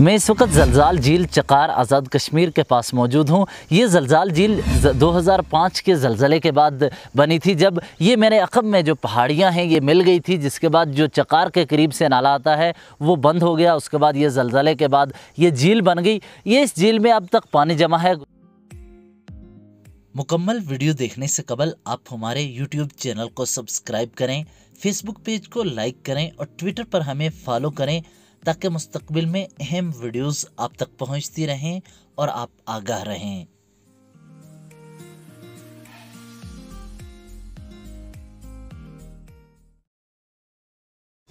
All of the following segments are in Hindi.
मैं इस वक्त जलजाल झील चकार आज़ाद कश्मीर के पास मौजूद हूँ ये जलजाल झील 2005 के जलजले के बाद बनी थी जब ये मेरे अकब में जो पहाड़ियाँ हैं ये मिल गई थी जिसके बाद जो चकार के करीब से नाला आता है वो बंद हो गया उसके बाद ये जलजले के बाद ये झील बन गई ये इस झील में अब तक पानी जमा है मुकम्मल वीडियो देखने से कबल आप हमारे यूट्यूब चैनल को सब्सक्राइब करें फेसबुक पेज को लाइक करें और ट्विटर पर हमें फॉलो करें ताकि मुस्तबिल में अहम वीडियोस आप तक पहुंचती रहें और आप आगाह रहें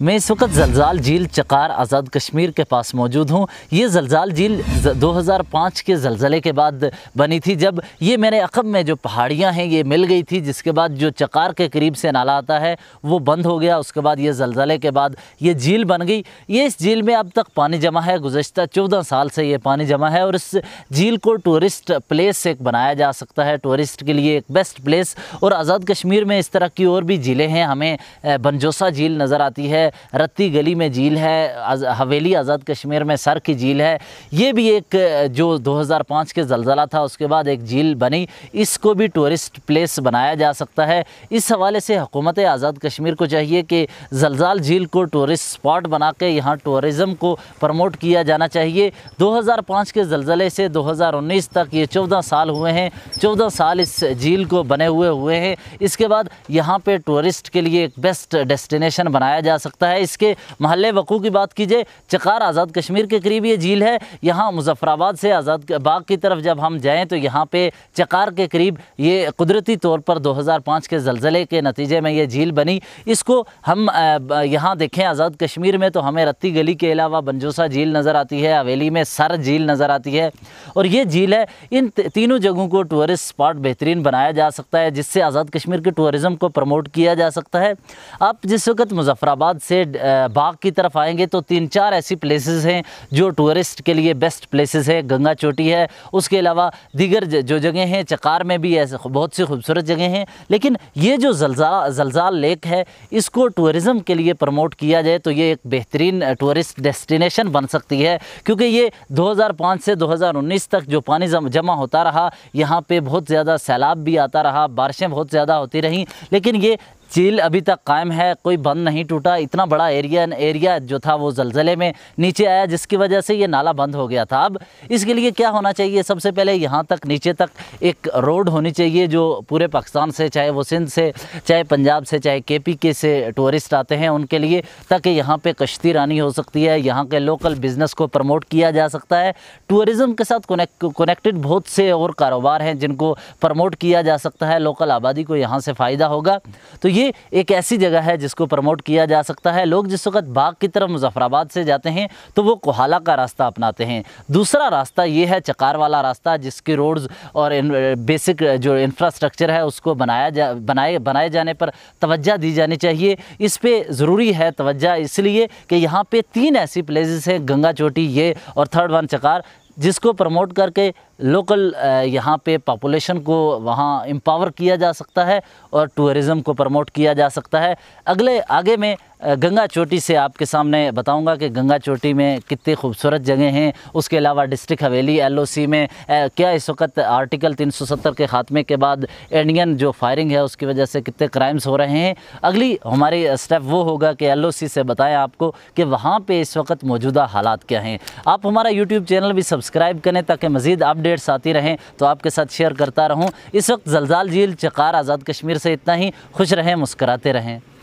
मैं इस वक्त जलजाल झील चकार आज़ाद कश्मीर के पास मौजूद हूँ ये जलजाल झील 2005 के जलजले के बाद बनी थी जब ये मेरे अकब में जो पहाड़ियाँ हैं ये मिल गई थी जिसके बाद जो चकार के करीब से नाला आता है वो बंद हो गया उसके बाद ये जलजले के बाद ये झील बन गई ये इस झील में अब तक पानी जमा है गुज्त चौदह साल से ये पानी जमा है और इस झील को टूरिस्ट प्लेस एक बनाया जा सकता है टूरिस्ट के लिए एक बेस्ट प्लेस और आज़ाद कश्मीर में इस तरह की और भी झीलें हैं हमें बनजोसा झील नज़र आती है रत्ती गली में झील है हवेली आज़ाद कश्मीर में सर की झील है ये भी एक जो 2005 के जलजला था उसके बाद एक झील बनी इसको भी टूरिस्ट प्लेस बनाया जा सकता है इस हवाले से हुकूमत आज़ाद कश्मीर को चाहिए कि जलजाल झील को टूरिस्ट स्पॉट बना के यहाँ टूरिज़म को प्रमोट किया जाना चाहिए दो के जलजले से दो तक ये चौदह साल हुए हैं चौदह साल इस झील को बने हुए हुए हैं इसके बाद यहाँ पे टूरिस्ट के लिए एक बेस्ट डेस्टिनेशन बनाया जा सकता सकता है इसके महल वकू की बात कीजिए चकार आज़ाद कश्मीर के करीब ये झील है यहाँ मुजफ़राबाद से आज़ाद बाग की तरफ जब हम जाएँ तो यहाँ पे चकार के करीब ये कुदरती तौर पर दो हज़ार पाँच के जलजले के नतीजे में ये झील बनी इसको हम यहाँ देखें आज़ाद कश्मीर में तो हमें रत्ती गली के अलावा बंजोसा झील नज़र आती है हवेली में सर झील नज़र आती है और ये झील है इन तीनों जगहों को टूरिस्ट स्पॉट बेहतरीन बनाया जा सकता है जिससे आज़ाद कश्मीर के टूरिज़म को प्रमोट किया जा सकता है आप जिस वक्त मुजफ़राबाद से बाग की तरफ आएंगे तो तीन चार ऐसी प्लेसेस हैं जो टूरिस्ट के लिए बेस्ट प्लेसेस है गंगा चोटी है उसके अलावा दीगर जो जगह हैं चकार में भी ऐसे बहुत सी खूबसूरत जगह हैं लेकिन ये जो जलजा जलजाल लेक है इसको टूरिज़म के लिए प्रमोट किया जाए तो ये एक बेहतरीन टूरिस्ट डेस्टिनेशन बन सकती है क्योंकि ये दो से दो तक जो पानी जमा होता रहा यहाँ पर बहुत ज़्यादा सैलाब भी आता रहा बारिशें बहुत ज़्यादा होती रहीं लेकिन ये चील अभी तक कायम है कोई बंद नहीं टूटा इतना बड़ा एरिया एरिया जो था वो जलजले में नीचे आया जिसकी वजह से ये नाला बंद हो गया था अब इसके लिए क्या होना चाहिए सबसे पहले यहाँ तक नीचे तक एक रोड होनी चाहिए जो पूरे पाकिस्तान से चाहे वो सिंध से चाहे पंजाब से चाहे के पी के से टूरिस्ट आते हैं उनके लिए ताकि यहाँ पर कश्ती रानी हो सकती है यहाँ के लोकल बिज़नेस को प्रमोट किया जा सकता है टूरिज़म के साथ कनेक्टेड बहुत से और कारोबार हैं जिनको प्रमोट किया जा सकता है लोकल आबादी को यहाँ से फ़ायदा होगा तो ये भी एक ऐसी जगह है जिसको प्रमोट किया जा सकता है लोग जिस वक्त बाग की तरफ मुजफ्फराबाद से जाते हैं तो वो कोहाला का रास्ता अपनाते हैं दूसरा रास्ता ये है चकार वाला रास्ता जिसके रोड्स और बेसिक जो इंफ्रास्ट्रक्चर है उसको बनाया जा बनाए बनाए जाने पर तवज्जा दी जानी चाहिए इस पर ज़रूरी है तोज्जा इसलिए कि यहाँ पर तीन ऐसी प्लेस हैं गंगा चोटी ये और थर्ड वन चकार जिसको प्रमोट करके लोकल यहाँ पे पापुलेशन को वहाँ एम्पावर किया जा सकता है और टूरिज़म को प्रमोट किया जा सकता है अगले आगे में गंगा चोटी से आपके सामने बताऊंगा कि गंगा चोटी में कितनी खूबसूरत जगह हैं उसके अलावा डिस्ट्रिक्ट हवेली एलओसी में क्या इस वक्त आर्टिकल 370 के ख़ात्मे के बाद इंडियन जो फायरिंग है उसकी वजह से कितने क्राइम्स हो रहे हैं अगली हमारी स्टेप वो होगा कि एलओसी से बताएं आपको कि वहाँ पर इस वक्त मौजूदा हालात क्या हैं आप हमारा यूट्यूब चैनल भी सब्सक्राइब करें ताकि मज़ीद आप अपडेट्स आती रहें तो आपके साथ शेयर करता रहूँ इस वक्त जलजाल झील चकार आज़ाद कश्मीर से इतना ही खुश रहें मुस्कराते रहें